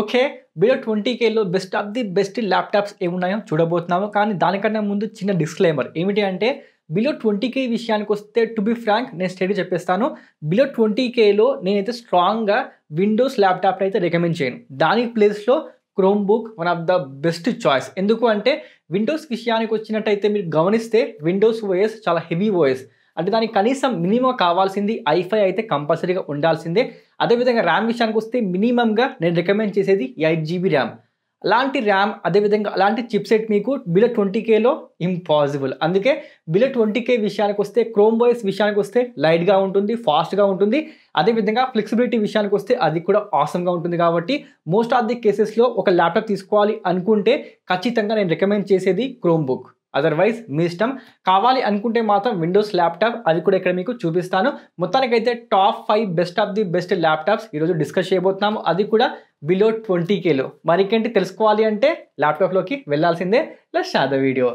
okay below twenty కేలో best of the best laptops ఏమున్నాయో చూడబోతున్నాము కానీ దానికన్నా ముందు చిన్న డిస్క్లైమర్ ఏమిటి అంటే బిలో ట్వంటీ కే విషయానికి వస్తే టు బి ఫ్రాంక్ నేను స్టడీ చెప్పేస్తాను బిలో ట్వంటీ కేలో నేనైతే స్ట్రాంగ్గా విండోస్ ల్యాప్టాప్ అయితే రికమెండ్ చేయను దాని ప్లేస్లో Chromebook one of the best choice ఎందుకు అంటే విండోస్ విషయానికి వచ్చినట్టయితే మీరు గమనిస్తే విండోస్ ఓఎస్ చాలా హెవీ ఓఎస్ అంటే దానికి కనీసం మినిమం కావాల్సింది ఐఫై అయితే కంపల్సరీగా ఉండాల్సిందే అదేవిధంగా ర్యామ్ విషయానికి వస్తే మినిమంగా నేను రికమెండ్ చేసేది ఎయిట్ జీబీ ర్యామ్ అలాంటి ర్యామ్ అదేవిధంగా అలాంటి చిప్సెట్ మీకు బిలో ట్వంటీ కేలో ఇంపాసిబుల్ అందుకే బిలో ట్వంటీ కే విషయానికి వస్తే క్రోమ్ బాయ్స్ విషయానికి వస్తే లైట్గా ఉంటుంది ఫాస్ట్గా ఉంటుంది అదేవిధంగా ఫ్లెక్సిబిలిటీ విషయానికి వస్తే అది కూడా ఆసమ్గా ఉంటుంది కాబట్టి మోస్ట్ ఆఫ్ ది కేసెస్లో ఒక ల్యాప్టాప్ తీసుకోవాలి అనుకుంటే ఖచ్చితంగా నేను రికమెండ్ చేసేది క్రోమ్ బుక్ అదర్వైజ్ మీ ఇష్టం కావాలి అనుకుంటే మాత్రం విండోస్ ల్యాప్టాప్ అది కూడా ఇక్కడ మీకు చూపిస్తాను మొత్తానికైతే top five best of the best laptops ఈరోజు డిస్కస్ చేయబోతున్నాము అది కూడా బిలో ట్వంటీ కేలో మరికేంటి తెలుసుకోవాలి అంటే ల్యాప్టాప్లోకి వెళ్ళాల్సిందే ప్లస్ షాద వీడియో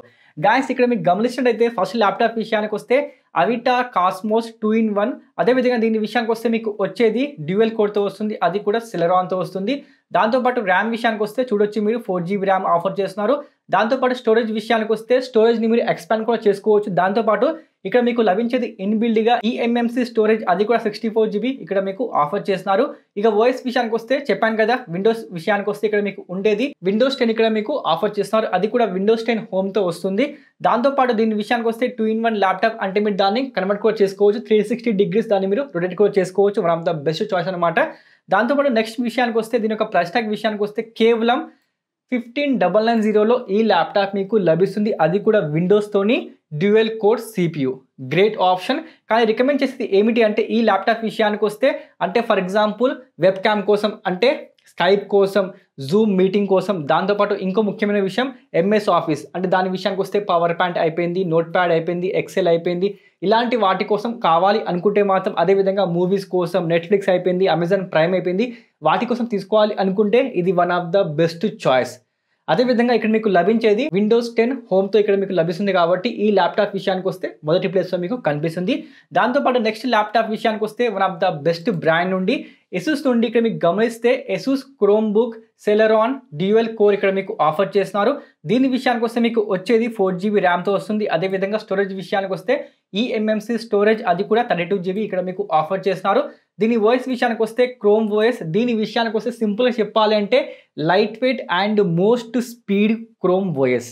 గాయస్ ఇక్కడ మీకు గమనించినట్టయితే ఫస్ట్ ల్యాప్టాప్ విషయానికి వస్తే Avita Cosmos two in one అదేవిధంగా దీని విషయానికి వస్తే మీకు వచ్చేది డ్యూయల్ కోడ్తో వస్తుంది అది కూడా సిలరాన్తో వస్తుంది దాంతోపాటు ర్యామ్ విషయానికి వస్తే చూడొచ్చు మీరు ఫోర్ జీబీ ర్యామ్ ఆఫర్ చేస్తున్నారు దాంతోపాటు స్టోరేజ్ విషయానికి వస్తే స్టోరేజ్ని మీరు ఎక్స్పాండ్ కూడా చేసుకోవచ్చు దాంతోపాటు ఇక్కడ మీకు లభించేది ఇన్బిల్డ్గా ఈఎంఎంసీ స్టోరేజ్ అది కూడా సిక్స్టీ ఫోర్ జీబీ ఇక్కడ మీకు ఆఫర్ చేస్తున్నారు ఇక వాయిస్ విషయానికి వస్తే చెప్పాను కదా విండోస్ విషయానికి వస్తే ఇక్కడ మీకు ఉండేది విండోస్ టెన్ ఇక్కడ మీకు ఆఫర్ చేస్తున్నారు అది కూడా విండోస్ టెన్ హోమ్తో వస్తుంది దాంతోపాటు దీని విషయానికి వస్తే టూ ఇన్ వన్ ల్యాప్టాప్ అంటే మీరు దాన్ని కన్వర్ట్ కూడా చేసుకోవచ్చు త్రీ సిక్స్టీ డిగ్రీస్ దాన్ని మీరు రొటేట్ కూడా చేసుకోవచ్చు one of the best choice అనమాట దాంతోపాటు నెక్స్ట్ విషయానికి వస్తే దీని యొక్క ప్రైస్ ట్యాగ్ విషయానికి వస్తే కేవలం ఫిఫ్టీన్ డబల్ నైన్ జీరోలో ఈ ల్యాప్టాప్ మీకు లభిస్తుంది అది కూడా విండోస్తోని dual core CPU great option కానీ రికమెండ్ చేసేది ఏమిటి అంటే ఈ ల్యాప్టాప్ విషయానికి వస్తే అంటే ఫర్ ఎగ్జాంపుల్ వెబ్ క్యామ్ కోసం అంటే స్కైప్ కోసం జూమ్ మీటింగ్ కోసం దాంతోపాటు ఇంకో ముఖ్యమైన విషయం ఎంఎస్ ఆఫీస్ అంటే దాని విషయానికి వస్తే పవర్ ప్యాంట్ అయిపోయింది నోట్ ప్యాడ్ అయిపోయింది ఎక్సెల్ అయిపోయింది ఇలాంటి వాటి కోసం కావాలి అనుకుంటే మాత్రం అదేవిధంగా మూవీస్ కోసం నెట్ఫ్లిక్స్ అయిపోయింది అమెజాన్ ప్రైమ్ అయిపోయింది వాటి కోసం తీసుకోవాలి అనుకుంటే ఇది one of the best choice అదేవిధంగా ఇక్కడ మీకు లభించేది విండోస్ టెన్ హోమ్తో ఇక్కడ మీకు లభిస్తుంది కాబట్టి ఈ ల్యాప్టాప్ విషయానికి వస్తే మొదటి ప్లేస్లో మీకు కనిపిస్తుంది దాంతోపాటు నెక్స్ట్ ల్యాప్టాప్ విషయానికి వస్తే one of the best brand నుండి ఎసూస్ నుండి ఇక్కడ మీకు గమనిస్తే Asus Chromebook Celeron dual core ఇక్కడ మీకు ఆఫర్ చేస్తున్నారు దీని విషయానికి వస్తే మీకు వచ్చేది ఫోర్ జీబీ ర్యామ్తో వస్తుంది అదేవిధంగా స్టోరేజ్ విషయానికి వస్తే ఈఎంఎంసీ స్టోరేజ్ అది కూడా థర్టీ టూ జీబీ ఇక్కడ మీకు ఆఫర్ చేస్తున్నారు దీని వాయిస్ విషయానికి వస్తే క్రోమ్ వాయిస్ దీని విషయానికి వస్తే సింపుల్గా చెప్పాలి అంటే light weight and most speed Chrome వాయిస్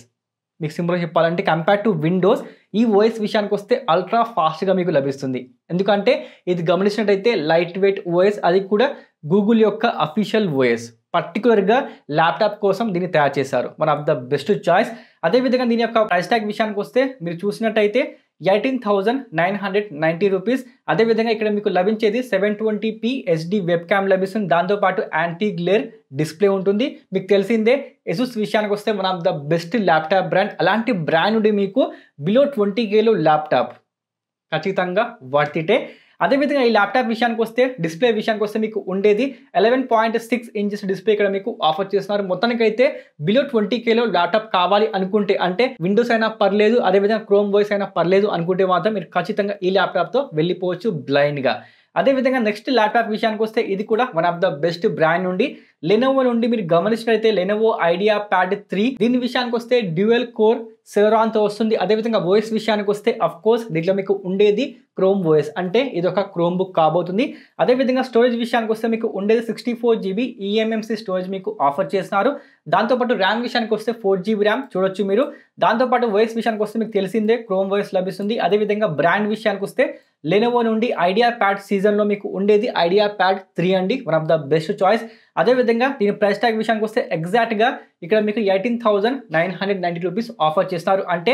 మీకు సింపుల్గా చెప్పాలంటే కంపేర్ టు విండోస్ ఈ వాయిస్ విషయానికి వస్తే అల్ట్రా ఫాస్ట్గా మీకు లభిస్తుంది ఎందుకంటే ఇది గమనించినట్టయితే లైట్ వెయిట్ ఓఎస్ అది కూడా గూగుల్ యొక్క అఫీషియల్ ఓఎస్ పర్టికులర్గా ల్యాప్టాప్ కోసం దీన్ని తయారు చేశారు one of the best choice అదేవిధంగా దీని యొక్క ప్రైస్ ట్యాగ్ విషయానికి వస్తే మీరు చూసినట్టయితే eighteen thousand nine hundred ninety rupees అదేవిధంగా ఇక్కడ మీకు లభించేది seven twenty P HD webcam లభిస్తుంది దాంతోపాటు యాంటీ గ్లేర్ డిస్ప్లే ఉంటుంది మీకు తెలిసిందే ఎసూస్ విషయానికి వస్తే one of the best laptop brand అలాంటి బ్రాండ్ మీకు బిలో ట్వంటీ కేలో ల్యాప్టాప్ ఖచ్చితంగా వర్తిటే అదేవిధంగా ఈ ల్యాప్టాప్ విషయానికి వస్తే డిస్ప్లే విషయానికి వస్తే మీకు ఉండేది eleven point six inches display ఇక్కడ మీకు ఆఫర్ చేస్తున్నారు మొత్తానికైతే బిలో ట్వంటీ కేలో ల్యాప్టాప్ కావాలి అనుకుంటే అంటే విండోస్ అయినా పర్లేదు అదేవిధంగా క్రోమ్ వాయిస్ అయినా పర్లేదు అనుకుంటే మాత్రం మీరు ఖచ్చితంగా ఈ ల్యాప్టాప్తో వెళ్ళిపోవచ్చు బ్లైండ్గా అదేవిధంగా నెక్స్ట్ ల్యాప్టాప్ విషయానికి వస్తే ఇది కూడా one of the best brand నుండి లెనోవో నుండి మీరు గమనించినట్లయితే లెనోవో ఐడియా ప్యాడ్ త్రీ దీని విషయానికి వస్తే డ్యూయల్ కోర్ సెలరాన్తో వస్తుంది అదేవిధంగా ఓఎస్ విషయానికి వస్తే కోర్స్ దీంట్లో మీకు ఉండేది క్రోమ్ ఓఎస్ అంటే ఇది ఒక క్రోమ్ బుక్ కాబోతుంది అదేవిధంగా స్టోరేజ్ విషయానికి వస్తే మీకు ఉండేది సిక్స్టీ ఫోర్ జీబీ స్టోరేజ్ మీకు ఆఫర్ చేస్తున్నారు దాంతోపాటు ర్యామ్ విషయానికి వస్తే ఫోర్ జీబీ ర్యామ్ చూడొచ్చు మీరు దాంతోపాటు ఓఎస్ విషయానికి వస్తే మీకు తెలిసిందే క్రోమ్ ఓఎస్ లభిస్తుంది అదేవిధంగా బ్రాండ్ విషయానికి వస్తే లెనోవో నుండి ఐడియా ప్యాడ్ సీజన్లో మీకు ఉండేది ఐడియా ప్యాడ్ త్రీ అండి one of the best choice అదేవిధంగా దీని ప్రైస్ ట్యాగ్ విషయానికి వస్తే ఎగ్జాక్ట్గా ఇక్కడ మీకు eighteen thousand nine hundred ninety rupees offer చేస్తారు అంటే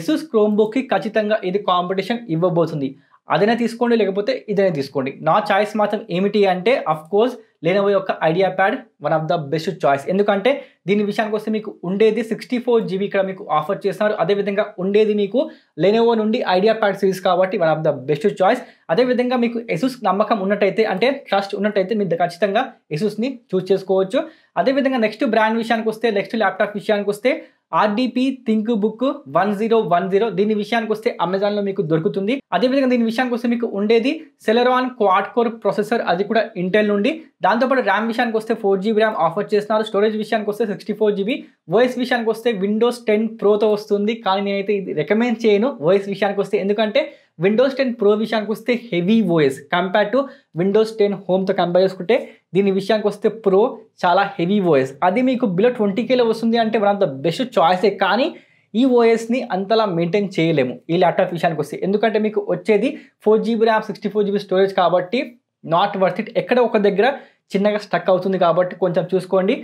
ఎసూస్ క్రోమ్బుక్కి ఖచ్చితంగా ఇది కాంపిటీషన్ ఇవ్వబోతుంది అదైనా తీసుకోండి లేకపోతే ఇదైనా తీసుకోండి నా చాయిస్ మాత్రం ఏమిటి అంటే అఫ్ కోర్స్ లెనోవో యొక్క IdeaPad one of the best choice ఎందుకంటే దీని విషయానికి వస్తే మీకు ఉండేది సిక్స్టీ ఫోర్ జీబీ ఇక్కడ మీకు ఆఫర్ చేస్తున్నారు అదేవిధంగా ఉండేది మీకు లెనోవో నుండి ఐడియా ప్యాడ్ సిరీస్ కాబట్టి one of the best choice అదేవిధంగా మీకు ఎసూస్ నమ్మకం ఉన్నట్టయితే అంటే ట్రస్ట్ ఉన్నట్టయితే మీరు ఖచ్చితంగా ఎసూస్ని చూస్ చేసుకోవచ్చు అదేవిధంగా నెక్స్ట్ బ్రాండ్ విషయానికి వస్తే నెక్స్ట్ ల్యాప్టాప్ విషయానికి వస్తే RDP ThinkBook one zero one zero దీని విషయానికి వస్తే అమెజాన్లో మీకు దొరుకుతుంది అదేవిధంగా దీని విషయానికి వస్తే మీకు ఉండేది సెలరాన్ క్వాడ్ కోర్ ప్రొసెసర్ అది కూడా ఇంటెల్ నుండి దాంతోపాటు ర్యామ్ విషయానికి వస్తే ఫోర్ జీబీ ర్యామ్ ఆఫర్ చేస్తున్నారు స్టోరేజ్ విషయానికి వస్తే సిక్స్టీ ఫోర్ జీబీ వాయిస్ విషయానికి వస్తే విండోస్ టెన్ ప్రోతో వస్తుంది కానీ నేనైతే ఇది రికమెండ్ చేయను వాయిస్ విషయానికి వస్తే ఎందుకంటే విండోస్ టెన్ ప్రో విషయానికి వస్తే heavy OS compare to Windows ten హోమ్తో కంపేర్ చేసుకుంటే దీని విషయానికి వస్తే ప్రో చాలా హెవీ ఓఎస్ అది మీకు బిలో ట్వంటీ కేలో వస్తుంది అంటే వన్ ఆఫ్ ద బెస్ట్ చాయిసే కానీ ఈ ఓఎస్ని అంతలా మెయింటైన్ చేయలేము ఈ ల్యాప్టాప్ విషయానికి వస్తే ఎందుకంటే మీకు వచ్చేది four GB RAM sixty four GB storage కాబట్టి నాట్ వర్త్ ఇట్ ఎక్కడ ఒక దగ్గర చిన్నగా స్టక్ అవుతుంది కాబట్టి కొంచెం చూసుకోండి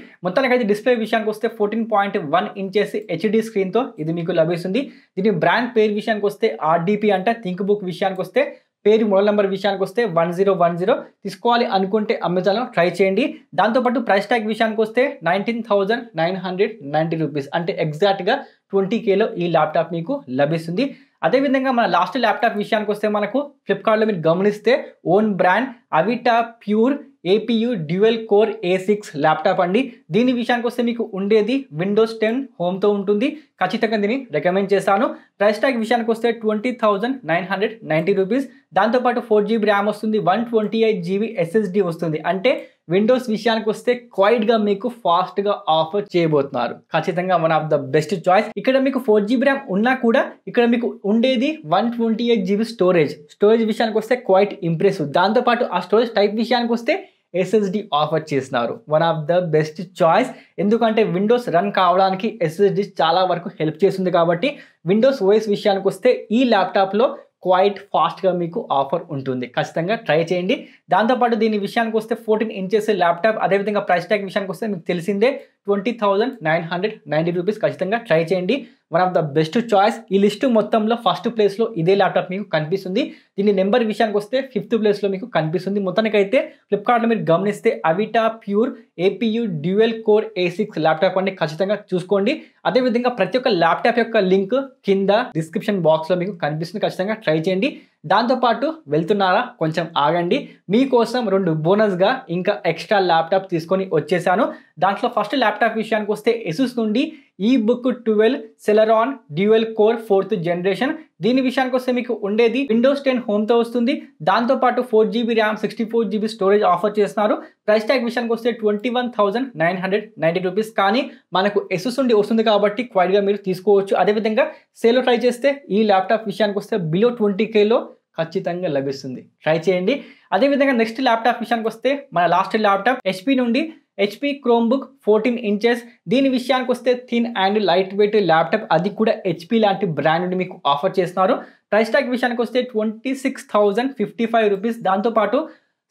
అయితే డిస్ప్లే విషయానికి వస్తే fourteen point one inches HD స్క్రీన్తో ఇది మీకు లభిస్తుంది దీని బ్రాండ్ పేరు విషయానికి వస్తే ఆర్డీపీ అంటే థింక్ బుక్ విషయానికి వస్తే పేరు మొబైల్ నెంబర్ విషయానికి వస్తే వన్ జీరో వన్ జీరో తీసుకోవాలి అనుకుంటే అమెజాన్లో ట్రై చేయండి దాంతోపాటు ప్రైస్ ట్యాగ్ విషయానికి వస్తే nineteen thousand nine hundred ninety rupees అంటే ఎగ్జాక్ట్గా ట్వంటీ కేలో ఈ ల్యాప్టాప్ మీకు లభిస్తుంది అదేవిధంగా మన లాస్ట్ ల్యాప్టాప్ విషయానికి వస్తే మనకు ఫ్లిప్కార్ట్లో మీరు గమనిస్తే own brand Avita Pure APU dual core A six laptop అండి దీని విషయానికి వస్తే మీకు ఉండేది విండోస్ టెన్ హోమ్తో ఉంటుంది ఖచ్చితంగా దీన్ని రికమెండ్ చేస్తాను ప్రైస్ ట్యాగ్ విషయానికి వస్తే twenty thousand nine hundred ninety rupees దాంతోపాటు ఫోర్ జీబీ ర్యామ్ వస్తుంది one twenty eight GB SSD వస్తుంది అంటే విండోస్ విషయానికి వస్తే క్వైట్గా మీకు ఫాస్ట్గా ఆఫర్ చేయబోతున్నారు ఖచ్చితంగా one of the best choice ఇక్కడ మీకు ఫోర్ జీబీ ర్యామ్ ఉన్నా కూడా ఇక్కడ మీకు ఉండేది one twenty eight GB storage storage విషయానికి వస్తే క్వైట్ ఇంప్రెసివ్ దాంతోపాటు ఆ స్టోరేజ్ టైప్ విషయానికి వస్తే ఎస్ఎస్డి ఆఫర్ చేసినారు one of the best choice ఎందుకంటే విండోస్ రన్ కావడానికి ఎస్ఎస్డి చాలా వరకు హెల్ప్ చేస్తుంది కాబట్టి విండోస్ ఓఎస్ విషయానికి వస్తే ఈ ల్యాప్టాప్లో క్వైట్ ఫాస్ట్గా మీకు ఆఫర్ ఉంటుంది ఖచ్చితంగా ట్రై చేయండి దాంతోపాటు దీని విషయానికి వస్తే ఫోర్టీన్ ఇంచెస్ ల్యాప్టాప్ అదేవిధంగా ప్రైస్ ట్యాగ్ విషయానికి వస్తే మీకు తెలిసిందే twenty thousand nine hundred ninety rupees ఖచ్చితంగా ట్రై చేయండి one of the best choice ఈ లిస్ట్ మొత్తంలో ఫస్ట్ ప్లేస్లో ఇదే ల్యాప్టాప్ మీకు కనిపిస్తుంది దీని నెంబర్ విషయానికి వస్తే ఫిఫ్త్ ప్లేస్లో మీకు కనిపిస్తుంది మొత్తానికి అయితే ఫ్లిప్కార్ట్లో మీరు గమనిస్తే Avita Pure APU dual core A six laptop అన్ని ఖచ్చితంగా చూసుకోండి అదేవిధంగా ప్రతి ఒక్క ల్యాప్టాప్ యొక్క లింక్ కింద డిస్క్రిప్షన్ బాక్స్లో మీకు కనిపిస్తుంది ఖచ్చితంగా ట్రై చేయండి దాంతోపాటు వెళ్తున్నారా కొంచెం ఆగండి మీకోసం రెండు బోనస్గా ఇంకా ఎక్స్ట్రా ల్యాప్టాప్ తీసుకొని వచ్చేసాను దాంట్లో ఫస్ట్ ల్యాప్టాప్ విషయానికి వస్తే ఎసుస్ నుండి ఈ book twelve Celeron dual core fourth generation దీని విషయానికి వస్తే మీకు ఉండేది విండోస్ టెన్ హోమ్తో వస్తుంది దాంతోపాటు four GB RAM sixty four GB storage offer చేస్తున్నారు ప్రైస్ ట్యాగ్ విషయానికి వస్తే twenty one thousand nine hundred ninety rupees కానీ మనకు ఎసుస్ నుండి వస్తుంది కాబట్టి క్వైట్గా మీరు తీసుకోవచ్చు అదేవిధంగా సేల్ ట్రై చేస్తే ఈ ల్యాప్టాప్ విషయానికి వస్తే బిలో ట్వంటీ కేలో ఖచ్చితంగా లభిస్తుంది ట్రై చేయండి అదేవిధంగా నెక్స్ట్ ల్యాప్టాప్ విషయానికి వస్తే మన లాస్ట్ ల్యాప్టాప్ హెచ్పి నుండి HP Chromebook fourteen inches దీని విషయానికి వస్తే thin and lightweight laptop అది కూడా హెచ్పి లాంటి బ్రాండ్ మీకు ఆఫర్ చేస్తున్నారు ప్రైస్ ట్యాగ్ విషయానికి వస్తే twenty six thousand fifty five rupees దాంతోపాటు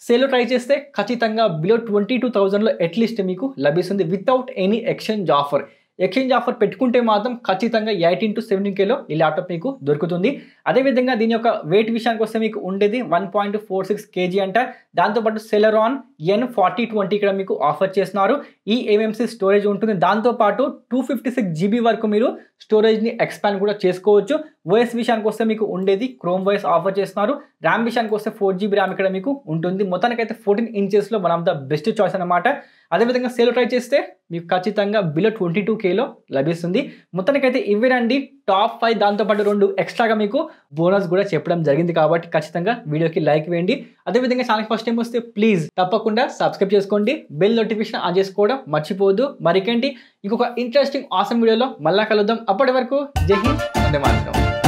సేల్లో ట్రై చేస్తే ఖచ్చితంగా బిలో ట్వంటీ టూ థౌజండ్లో అట్లీస్ట్ మీకు లభిస్తుంది without any exchange offer exchange offer పెట్టుకుంటే మాత్రం ఖచ్చితంగా ఎయిటీన్ టు సెవెంటీన్ కేలో ఈ ల్యాప్టాప్ మీకు దొరుకుతుంది అదేవిధంగా దీని యొక్క వెయిట్ విషయానికి వస్తే మీకు ఉండేది one point four six KG అంట దాంతోపాటు సెలరాన్ ఎన్ ఫార్టీ ట్వంటీ ఇక్కడ మీకు ఆఫర్ చేస్తున్నారు ఈ ఏఎంసీ స్టోరేజ్ ఉంటుంది దాంతోపాటు టూ ఫిఫ్టీ సిక్స్ జీబీ వరకు మీరు స్టోరేజ్ని ఎక్స్పాండ్ కూడా చేసుకోవచ్చు వయస్ విషయానికి వస్తే మీకు ఉండేది క్రోమ్ వైస్ ఆఫర్ చేస్తున్నారు ర్యామ్ విషయానికి వస్తే ఫోర్ జీబీ ర్యామ్ ఇక్కడ మీకు ఉంటుంది మొత్తానికైతే ఫోర్టీన్ ఇంచెస్లో one of the best choice అనమాట అదేవిధంగా సేల్ ట్రై చేస్తే మీకు ఖచ్చితంగా బిలో ట్వంటీ టూ కేలో లభిస్తుంది మొత్తానికైతే ఇవి రండి టాప్ ఫైవ్ దాంతోపాటు రెండు ఎక్స్ట్రాగా మీకు బోనస్ కూడా చెప్పడం జరిగింది కాబట్టి ఖచ్చితంగా వీడియోకి లైక్ వేయండి అదేవిధంగా ఛానల్ ఫస్ట్ టైం వస్తే ప్లీజ్ తప్పకుండా సబ్స్క్రైబ్ చేసుకోండి బెల్ నోటిఫికేషన్ ఆన్ చేసుకోవడం మర్చిపోవద్దు మరికేంటి ఇంకొక ఇంట్రెస్టింగ్ ఆసం వీడియోలో మళ్ళా కలుద్దాం అప్పటి వరకు జై హింద్ మాత్రం